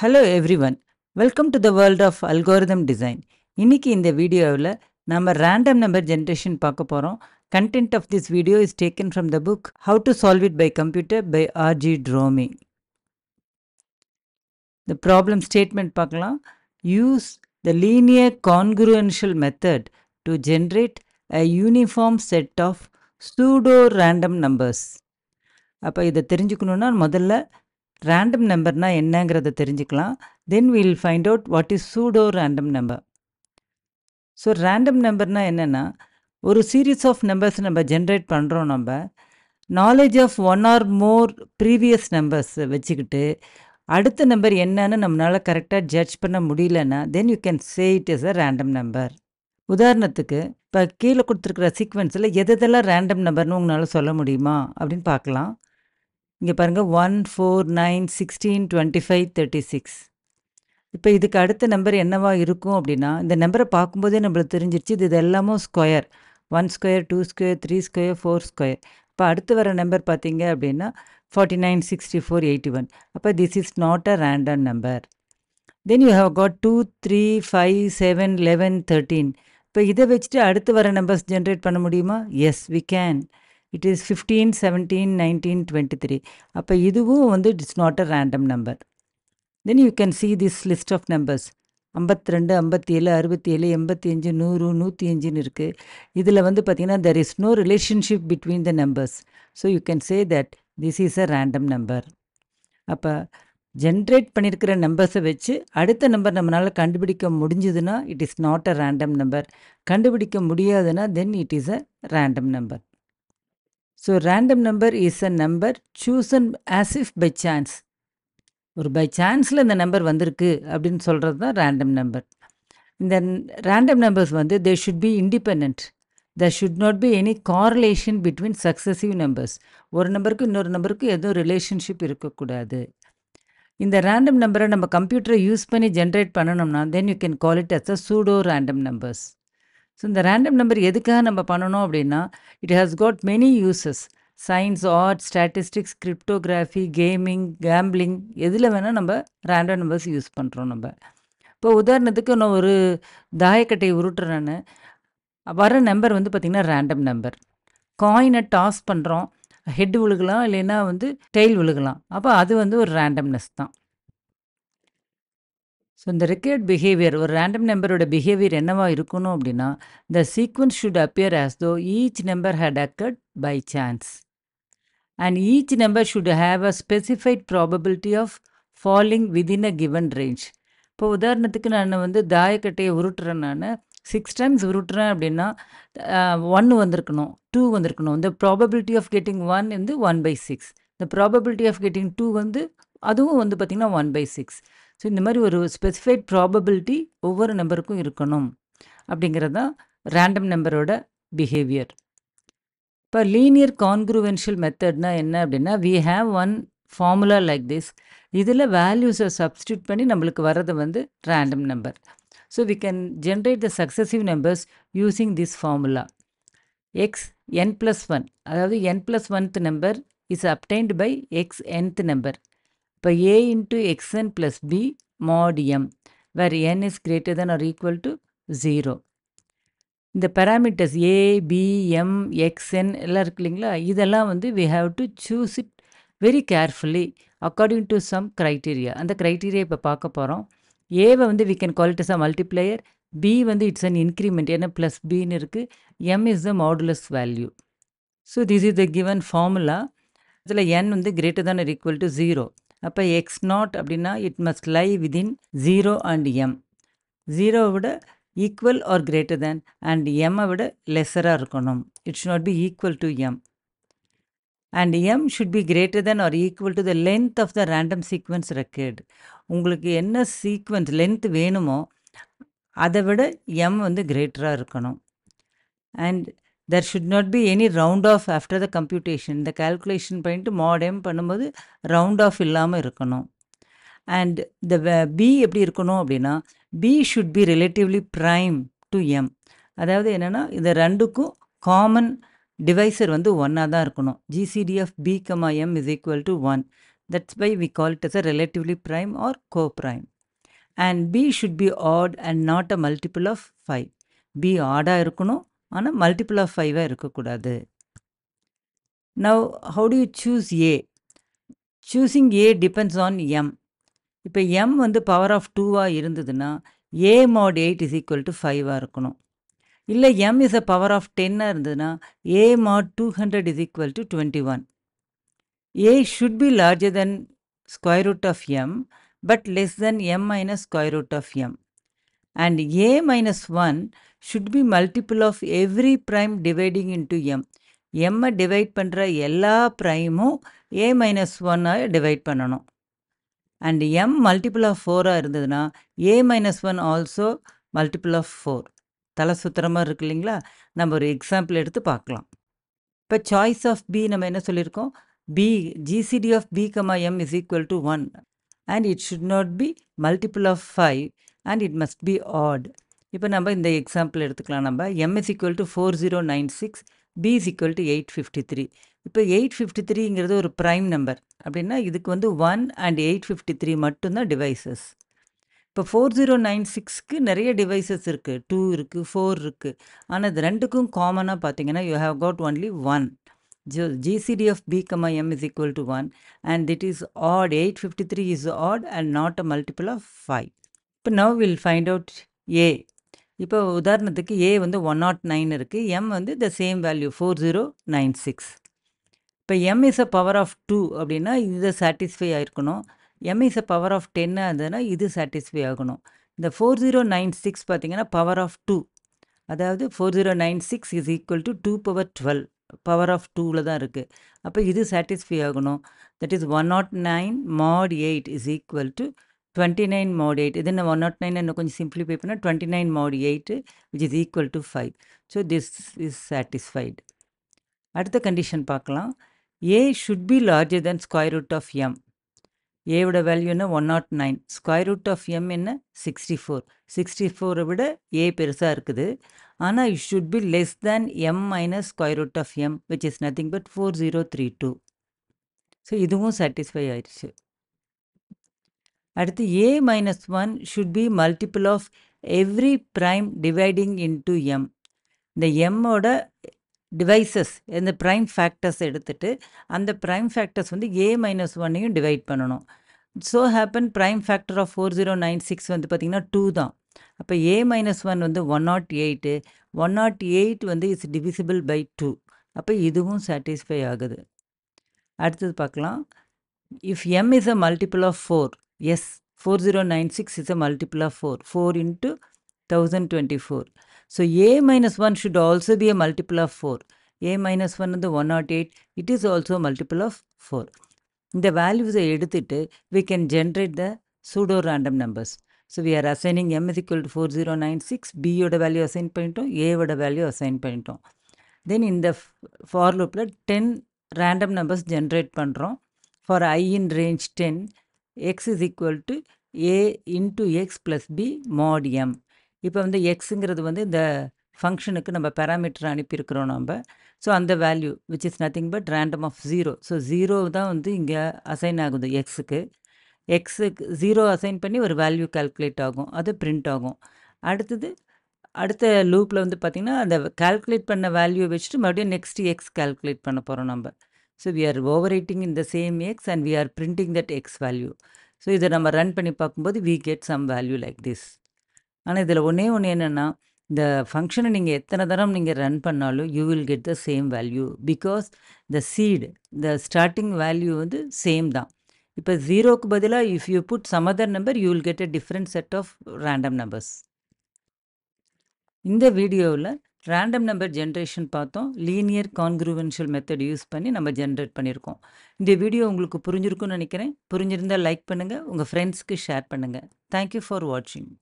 Hello everyone, welcome to the world of algorithm design. In this video, we will talk random number generation. Content of this video is taken from the book How to Solve It by Computer by R.G. Dromi. The problem statement use the linear congruential method to generate a uniform set of pseudo random numbers. Now, this is the first random நம்பர்னால் என்னங்கிறத தெரிஞ்சுக்கலாம் then will find out what is pseudo random number so random நம்பர்னால் என்னென்னா ஒரு series of numbers நம்ம generate பண்ணுறோம் நம்ம knowledge of one or more previous numbers வச்சுக்கிட்டு அடுத்த நம்பர் என்னன்னு நம்மளால் கரெக்டாக ஜட்ஜ் பண்ண முடியலன்னா then you can say it is a random number உதாரணத்துக்கு இப்போ கீழே கொடுத்துருக்குற சீக்வன்ஸில் எதெல்லாம் ரேண்டம் நம்பர்னு உங்களால் சொல்ல முடியுமா அப்படின்னு பார்க்கலாம் இங்கே பாருங்கள் one four nine sixteen twenty five thirty six இப்போ இதுக்கு அடுத்த நம்பர் என்னவா இருக்கும் அப்படின்னா இந்த நம்பரை பார்க்கும்போதே நம்மளுக்கு தெரிஞ்சிருச்சு இது இது எல்லாமும் square one square two square three square four square இப்போ அடுத்து வர நம்பர் பார்த்தீங்க அப்படின்னா forty nine sixty four eighty one அப்போ this is not a random number then you have got two three five seven eleven thirteen இப்போ இதை வச்சுட்டு அடுத்து வர நம்பர்ஸ் ஜென்ரேட் பண்ண முடியுமா yes we can it is fifteen seventeen nineteen twenty three அப்போ இதுவும் வந்து it's not a random number then you can see this list of numbers ஐம்பத்தி ரெண்டு ஐம்பத்தி ஏழு அறுபத்தி ஏழு எண்பத்தி அஞ்சு நூறு நூற்றி அஞ்சுன்னு இருக்குது இதில் வந்து பார்த்திங்கன்னா there is no relationship between the numbers so you can say that this is a random number அப்போ ஜென்ரேட் பண்ணியிருக்கிற நம்பர்ஸை வச்சு அடுத்த நம்பர் நம்மளால் கண்டுபிடிக்க முடிஞ்சதுன்னா it is not a random number கண்டுபிடிக்க முடியாதுன்னா then it is a random number so random number is a number chosen as if by chance ஒரு பை சான்ஸில் இந்த நம்பர் வந்திருக்கு அப்படின்னு சொல்கிறது தான் ரேண்டம் நம்பர் இந்த ரேண்டம் நம்பர்ஸ் வந்து they should be independent the should not be any correlation between successive numbers ஒரு நம்பருக்கு இன்னொரு நம்பருக்கு எதுவும் ரிலேஷன்ஷிப் இருக்கக்கூடாது இந்த ரேண்டம் நம்பரை நம்ம கம்ப்யூட்டரை யூஸ் பண்ணி ஜென்ரேட் பண்ணணும்னா then you can call it as a pseudo random numbers so இந்த ரேண்டம் நம்பர் எதுக்காக நம்ம பண்ணணும் அப்படின்னா it has got many uses science art statistics cryptography gaming gambling எதில் வேணால் நம்ம ரேண்டம் நம்பர்ஸ் யூஸ் பண்ணுறோம் நம்ம இப்போ உதாரணத்துக்கு நான் ஒரு தாயக்கட்டையை உருட்டுறேன்னு வர நம்பர் வந்து பார்த்திங்கன்னா ரேண்டம் நம்பர் காயினை டாஸ் பண்ணுறோம் ஹெட் விழுகலாம் இல்லைன்னா வந்து டெய்ல் விழுகலாம் அப்போ அது வந்து ஒரு ரேண்டம்னஸ் தான் ஸோ இந்த ரெக்கேர்ட் பிஹேவியர் ஒரு ரேண்டம் நம்பரோட பிஹேவியர் என்னவா இருக்கணும் அப்படின்னா the sequence should appear as though each number had occurred by chance and each number should have a specified probability of falling within a given range இப்போ உதாரணத்துக்கு நான் வந்து தாயக்கட்டையை உருட்டுறேன் நான் சிக்ஸ் டைம்ஸ் உருட்டுறேன் அப்படின்னா ஒன்று வந்திருக்கணும் டூ வந்திருக்கணும் இந்த ப்ராபபிலிட்டி ஆஃப் கெட்டிங் ஒன் வந்து ஒன் பை சிக்ஸ் இந்த ப்ராபபிலிட்டி ஆஃப் கெட்டிங் டூ வந்து அதுவும் வந்து பார்த்திங்கன்னா ஒன் பை சிக்ஸ் ஸோ இந்த மாதிரி ஒரு ஸ்பெசிஃபைட் ப்ராபபிலிட்டி ஒவ்வொரு நம்பருக்கும் இருக்கணும் அப்படிங்கிறது தான் ரேண்டம் நம்பரோட பிஹேவியர் இப்போ லீனியர் கான்க்ரூவென்ஷியல் மெத்தட்னா என்ன அப்படின்னா we have one formula like this இதில் வேல்யூஸை சப்ஸ்டியூட் பண்ணி நம்மளுக்கு வர்றது வந்து random number so we can generate the successive numbers using this formula X N plus one அதாவது N plus oneth number is obtained by X nth number இப்போ A into XN plus B mod M where N is greater then or equal to zero இந்த parameters A B M XN எல்லாம் இருக்கு இல்லைங்களா இதெல்லாம் வந்து we have to choose it very carefully according to some criteria அந்த criteria இப்போ பார்க்க போகிறோம் ஏவை வந்து we can qualities it a multiplier B வந்து இட்ஸ் அன் இன்க்ரிமெண்ட் ஏன்னா ப்ளஸ் பின்னு இருக்குது M is the modulus value so this is the given formula இதில் என் வந்து greater than equal to zero அப்போ எக்ஸ் நாட் அப்படின்னா it must lie within zero and M ஜீரோவை விட equal or greater than and எம்மை விட லெஸராக இருக்கணும் it should not be equal to M and M should be greater than or equal to the length of the random sequence ரெக்கேர்டு உங்களுக்கு என்ன sequence length வேணுமோ அதை விட எம் வந்து கிரேட்டராக இருக்கணும் and there should not be any round off after the computation இந்த கால்குலேஷன் பண்ணிட்டு மாடேம் பண்ணும்போது ரவுண்ட் ஆஃப் இல்லாமல் இருக்கணும் அண்ட் த பி எப்படி இருக்கணும் அப்படின்னா B should be relatively prime to M அதாவது என்னென்னா இந்த ரெண்டுக்கும் காமன் டிவைசர் வந்து ஒன்னாக தான் இருக்கணும் GCD of B comma M is equal to one that's why we call it as a relatively prime or co prime and B should be odd and not a multiple of five B ஆடாக இருக்கணும் ஆனால் multiple of ஃபைவாக இருக்கக்கூடாது now how do you choose A choosing A depends on M இப்போ M வந்து power of டூவாக இருந்ததுன்னா A mod eight is equal to ஃபைவாக இருக்கணும் இல்லை M is a power of டென்னாக இருந்ததுன்னா A mod two hundred is equal to twenty one A should be larger then square root of M but less then M minus square root of M and a minus 1 should be multiple of every prime dividing into m எம்மை divide பண்ணுற எல்லா ப்ரைமும் A minus ஒன்னாக divide பண்ணணும் and M multiple of ஃபோராக இருந்ததுன்னா A minus one also multiple of four தலை சுத்திரமாக இருக்கு இல்லைங்களா நம்ம ஒரு எக்ஸாம்பிள் எடுத்து பார்க்கலாம் இப்போ சாய்ஸ் ஆஃப் பி நம்ம என்ன சொல்லியிருக்கோம் B GCD of B comma M is equal to one and it should not be multiple of five and it must be odd இப்போ நம்ம இந்த எக்ஸாம்பிள் எடுத்துக்கலாம் நம்ம MS is equal to four zero nine six B is equal to eight fifty three இப்போ eight fifty த்ரீங்கிறது ஒரு prime number அப்படின்னா இதுக்கு வந்து one and eight fifty three மட்டும்தான் டிவைசஸ் இப்போ ஃபோர் ஜீரோ நைன் சிக்ஸ்க்கு நிறைய டிவைசஸ் இருக்குது டூ இருக்குது ஃபோர் இருக்குது ஆனால் இது ரெண்டுக்கும் காமனாக பார்த்தீங்கன்னா you have got only one ஜோ GCD of B comma M is equal to one and that is odd eight fifty three is odd and not a multiple of five இப்போ now will find out A இப்போ உதாரணத்துக்கு A வந்து one naught oh nine இருக்குது M வந்து the same value four zero nine six இப்போ M is a power of two அப்படின்னா இது satisfy ஆகிருக்கணும் M is a power of டென்னு இருந்ததுன்னா இது சாட்டிஸ்ஃபை ஆகணும் இந்த ஃபோர் ஜீரோ நைன் சிக்ஸ் பார்த்தீங்கன்னா பவர் ஆஃப் டூ அதாவது four zero nine six is equal to two power twelve power of டூவில் தான் இருக்குது அப்போ இது சாட்டிஸ்ஃபை ஆகணும் that is one not nine mod eight is equal to twenty nine nine eight இது ఏదైనా ஒன் நாட் நைன் అన్న கொஞ்சம் సింప్లిఫై అయిపోయినా twenty nine mod eight which is equal to five so this is satisfied அடுத்த condition பார்க்கலாம் A should be larger then square root of M ஏவோட வேல்யூனா one not nine square root of M என்ன sixty four sixty ஃபோரை விட A பெருசாக இருக்குது ஆனால் it should be less than M minus square root of M which is nothing but four zero three two so இதுவும் satisfy ஆயிடுச்சு அடுத்து A minus one should be multiple of every prime dividing into M இந்த எம்மோட divisors இந்த prime factors எடுத்துகிட்டு அந்த prime factors வந்து A minus ஒன்னையும் டிவைட் பண்ணணும் so happen prime factor of four zero nine six வந்து பார்த்திங்கன்னா டூ தான் அப்போ ஏ மைனஸ் ஒன் வந்து one not eight one not eight வந்து இட்ஸ் டிவிசிபிள் பை டூ அப்போ இதுவும் சாட்டிஸ்ஃபை ஆகுது அடுத்தது பார்க்கலாம் if M is a multiple of four Yes, 4096 is a multiple of 4. 4 into 1024. So a minus 1 should also be a multiple of 4. a minus 1 is the 108. It is also a multiple of 4. the values எடுத்துட்டு we can generate the pseudo random numbers. So we are assigning m is equal to 4096, b யோட value assigned, பண்ணிட்டோம், a the value assigned, பண்ணிட்டோம். Then the for let 10 random numbers generate பண்ணுறோம். For i in range 10, X is equal to A into X plus B mod M இப்போ வந்து எக்ஸுங்கிறது வந்து இந்த ஃபங்க்ஷனுக்கு நம்ம பேராமீட்டர் அனுப்பியிருக்கிறோம் நம்ம ஸோ அந்த value which is nothing but random of zero so zero தான் வந்து இங்கே அசைன் ஆகுது எக்ஸுக்கு எக்ஸுக்கு ஜீரோ அசைன் பண்ணி ஒரு வேல்யூ கால்குலேட் ஆகும் அது பிரிண்ட் ஆகும் அடுத்தது அடுத்த லூப்பில் வந்து பார்த்திங்கன்னா அந்த கால்குலேட் பண்ண வேல்யூ வச்சுட்டு மறுபடியும் நெக்ஸ்ட் எக்ஸ் கால்குலேட் பண்ண போகிறோம் நம்ம so we are overwriting in the same X and we are printing that X value so இதை நம்ம ரன் பண்ணி பார்க்கும்போது we get some value like this ஆனால் இதில் ஒன்றே ஒன்று என்னென்னா இந்த ஃபங்க்ஷனை நீங்கள் எத்தனை தரம் நீங்கள் ரன் பண்ணாலும் you will get the same value because the seed the starting value வந்து சேம் தான் இப்போ ஜீரோக்கு பதிலாக if you put some other number you will get a different set of random numbers இந்த வீடியோவில் ரேண்டம் நம்பர் ஜென்ரேஷன் பார்த்தோம் linear congruential method use பண்ணி நம்ம ஜென்ரேட் பண்ணியிருக்கோம் இந்த வீடியோ உங்களுக்கு புரிஞ்சிருக்கும்னு நினைக்கிறேன் புரிஞ்சிருந்தால் லைக் பண்ணுங்கள் உங்கள் ஃப்ரெண்ட்ஸ்க்கு ஷேர் பண்ணுங்கள் தேங்க்யூ ஃபார் வாட்சிங்